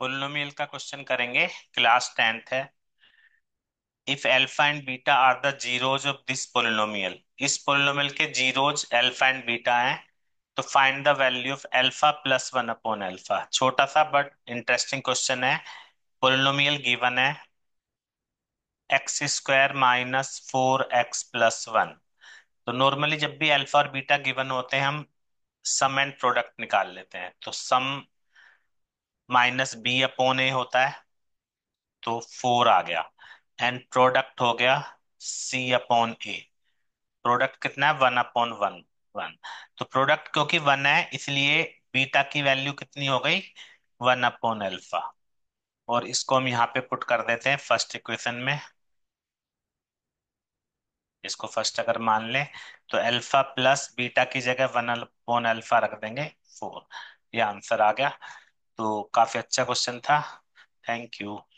polynomial का question करेंगे class tenth है if alpha and beta are the zeros of this polynomial इस polynomial के जीरोज एल्फा एंड बीटा हैं तो find the value of alpha plus one upon alpha छोटा सा but interesting question है पोलिनोमियल गिवन है x square minus four x plus one तो normally जब भी अल्फा और बीटा गिवन होते हैं हम सम एंड प्रोडक्ट निकाल लेते हैं तो sum minus B upon A होता है तो फोर आ गया एंड प्रोडक्ट हो गया सी अपॉन ए प्रोडक्ट कितना है वन अपॉन वन वन तो प्रोडक्ट क्योंकि वन है इसलिए बीटा की वैल्यू कितनी हो गई वन अपॉन अल्फा और इसको हम यहाँ पे पुट कर देते हैं फर्स्ट इक्वेशन में इसको फर्स्ट अगर मान ले तो अल्फा प्लस बीटा की जगह वन अपॉन अल्फा रख देंगे फोर ये आंसर आ गया तो काफी अच्छा क्वेश्चन था थैंक यू